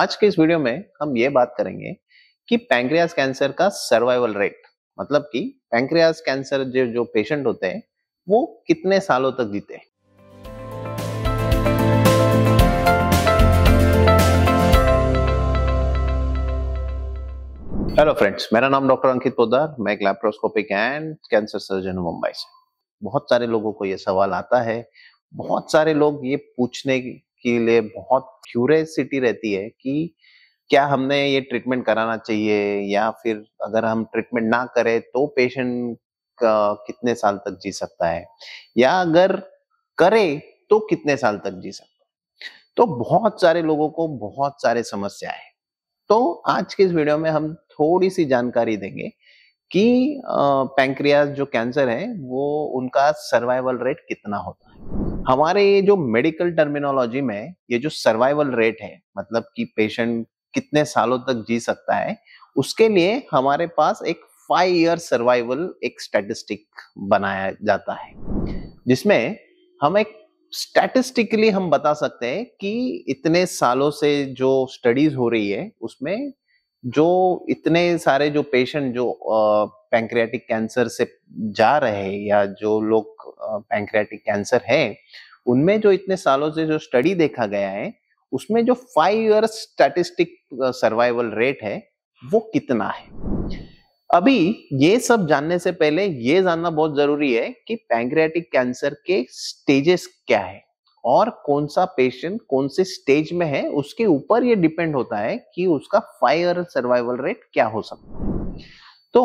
आज के इस वीडियो में हम ये बात करेंगे कि पैंक्रियाज कैंसर का सर्वाइवल रेट मतलब कि पैंक्रियाज कैंसर जो जो पेशेंट होते हैं वो कितने सालों तक जीते हैं हेलो फ्रेंड्स मेरा नाम डॉक्टर अंकित पोदार मैं एक लैप्रोस्कोपिक एंड कैंसर सर्जन हूं मुंबई से बहुत सारे लोगों को यह सवाल आता है बहुत सारे लोग ये पूछने के लिए बहुत क्यूरियसिटी रहती है कि क्या हमने ये ट्रीटमेंट कराना चाहिए या फिर अगर हम ट्रीटमेंट ना करें तो पेशेंट कितने साल तक जी सकता है या अगर करे तो कितने साल तक जी सकता है तो बहुत सारे लोगों को बहुत सारे समस्या है तो आज के इस वीडियो में हम थोड़ी सी जानकारी देंगे कि पैंक्रियाज जो कैंसर है वो उनका सर्वाइवल रेट कितना होता है हमारे ये जो मेडिकल टर्मिनोलॉजी में ये जो सर्वाइवल रेट है मतलब कि पेशेंट कितने सालों तक जी सकता है उसके लिए हमारे पास एक फाइव ईयर सर्वाइवल एक स्टैटिस्टिक बनाया जाता है जिसमें हम एक स्टैटिस्टिकली हम बता सकते हैं कि इतने सालों से जो स्टडीज हो रही है उसमें जो इतने सारे जो पेशेंट जो पैंक्रियाटिक कैंसर से जा रहे हैं या जो लोग पैंक्रियाटिक कैंसर है उनमें जो इतने सालों से जो स्टडी देखा गया है उसमें जो five year statistic survival rate है वो कितना है अभी ये सब जानने से पहले ये जानना बहुत जरूरी है कि पैंक्रियाटिक कैंसर के स्टेजेस क्या है और कौन सा पेशेंट कौन से स्टेज में है उसके ऊपर ये डिपेंड होता है कि उसका फाइव ईयर सर्वाइवल रेट क्या हो सकता है तो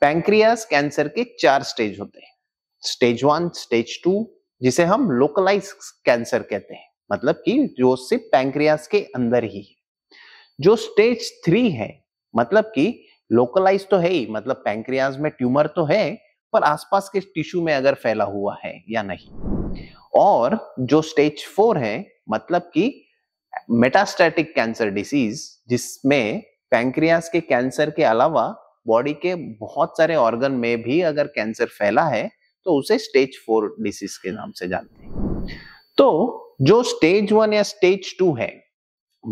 पैंक्रियास कैंसर के चार स्टेज होते हैं स्टेज वन स्टेज टू जिसे हम लोकलाइज कैंसर कहते हैं मतलब कि जो सिर्फ पैंक्रियास के अंदर ही है जो स्टेज थ्री है मतलब कि लोकलाइज तो है ही मतलब पैंक्रियाज में ट्यूमर तो है पर आसपास के टिश्यू में अगर फैला हुआ है या नहीं और जो स्टेज फोर है मतलब कि मेटास्टैटिक कैंसर डिसीज जिसमें पैंक्रियास के कैंसर के अलावा बॉडी के बहुत सारे ऑर्गन में भी अगर कैंसर फैला है तो उसे स्टेज फोर डिसीज के नाम से जानते हैं तो जो स्टेज वन या स्टेज टू है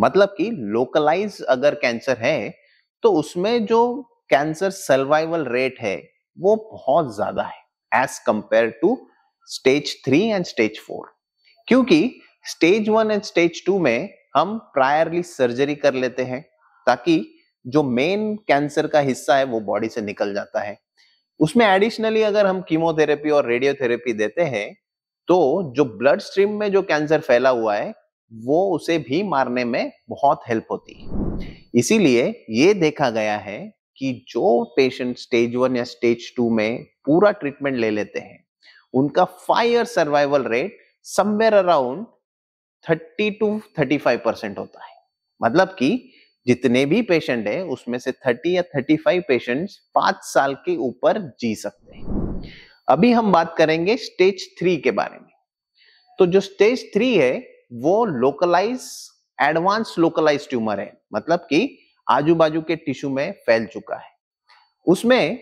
मतलब कि लोकलाइज अगर कैंसर है तो उसमें जो कैंसर सर्वाइवल रेट है वो बहुत ज्यादा है as compared to stage three and stage four क्योंकि stage one and stage two में हम प्रायरली सर्जरी कर लेते हैं ताकि जो मेन कैंसर का हिस्सा है वो बॉडी से निकल जाता है उसमें एडिशनली अगर हम कीमोथेरेपी और रेडियोथेरेपी देते हैं तो जो ब्लड स्ट्रीम में जो कैंसर फैला हुआ है वो उसे भी मारने में बहुत हेल्प होती है इसीलिए ये देखा गया है कि जो पेशेंट स्टेज वन या स्टेज टू में पूरा ट्रीटमेंट ले लेते हैं उनका five year survival rate somewhere around thirty two thirty five percent होता है मतलब कि जितने भी पेशेंट हैं उसमें से 30 या 35 पेशेंट्स पांच साल के ऊपर जी सकते हैं अभी हम बात करेंगे स्टेज थ्री के बारे में तो जो स्टेज थ्री है वो लोकलाइज एडवांस लोकलाइज ट्यूमर है मतलब कि आजू बाजू के टिश्यू में फैल चुका है उसमें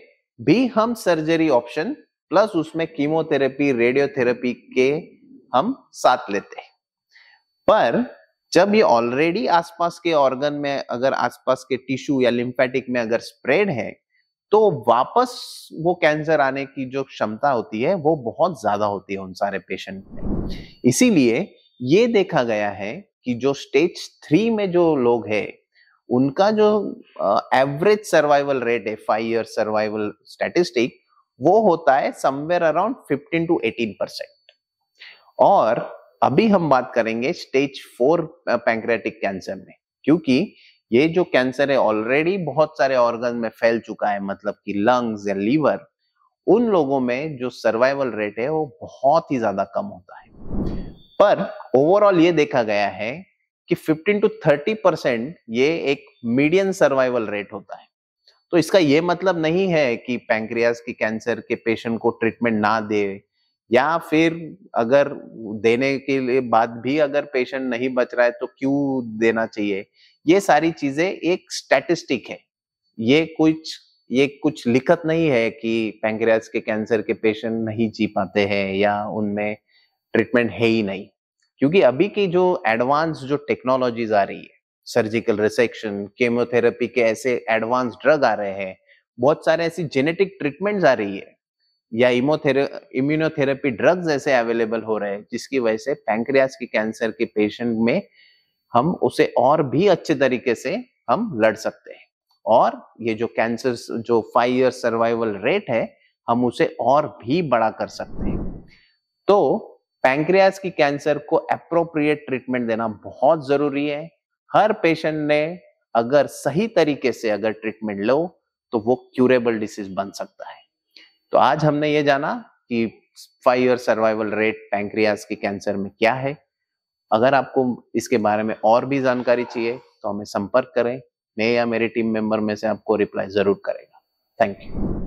भी हम सर्जरी ऑप्शन प्लस उसमें कीमोथेरेपी रेडियोथेरेपी के हम साथ लेते हैं पर जब ये ऑलरेडी आसपास के ऑर्गन में अगर आसपास के टिश्यू या लिम्फेटिक में अगर स्प्रेड है तो वापस वो कैंसर आने की जो क्षमता होती है वो बहुत ज्यादा होती है उन सारे पेशेंट में इसीलिए ये देखा गया है कि जो स्टेज थ्री में जो लोग है उनका जो एवरेज सर्वाइवल रेट है फाइव ईयर सर्वाइवल स्टैटिस्टिक वो होता है समवेयर अराउंड 15 टू 18 परसेंट और अभी हम बात करेंगे स्टेज फोर पैंक्रेटिक कैंसर में क्योंकि ये जो कैंसर है ऑलरेडी बहुत सारे ऑर्गन में फैल चुका है मतलब कि लंग्स या लीवर उन लोगों में जो सर्वाइवल रेट है वो बहुत ही ज्यादा कम होता है पर ओवरऑल ये देखा गया है कि 15 टू 30 परसेंट ये एक मीडियम सर्वाइवल रेट होता है तो इसका ये मतलब नहीं है कि पैंक्रियास की कैंसर के पेशेंट को ट्रीटमेंट ना दे या फिर अगर देने के लिए बाद भी अगर पेशेंट नहीं बच रहा है तो क्यों देना चाहिए ये सारी चीजें एक स्टैटिस्टिक है ये कुछ ये कुछ लिखत नहीं है कि पैंक्रियाज के कैंसर के पेशेंट नहीं जी पाते हैं या उनमें ट्रीटमेंट है ही नहीं क्योंकि अभी की जो एडवांस जो टेक्नोलॉजीज आ रही है सर्जिकल रिसेक्शन केमोथेरेपी के ऐसे एडवांस ड्रग आ रहे हैं बहुत सारे ऐसी जेनेटिक ट्रीटमेंट्स आ रही है या इमोथेरे इम्यूनोथेरेपी ड्रग्स ऐसे अवेलेबल हो रहे हैं जिसकी वजह से पैंक्रियास की कैंसर के पेशेंट में हम उसे और भी अच्छे तरीके से हम लड़ सकते हैं और ये जो कैंसर जो फाइव ईयर सर्वाइवल रेट है हम उसे और भी बड़ा कर सकते हैं तो पैंक्रियास की कैंसर को अप्रोप्रिएट ट्रीटमेंट देना बहुत जरूरी है हर पेशेंट ने अगर सही तरीके से अगर ट्रीटमेंट लो तो वो क्यूरेबल डिसीज बन सकता है तो आज हमने ये जाना कि five year survival rate pancreas के कैंसर में क्या है अगर आपको इसके बारे में और भी जानकारी चाहिए तो हमें संपर्क करें मैं या मेरे टीम मेंबर में से आपको रिप्लाई जरूर करेगा थैंक यू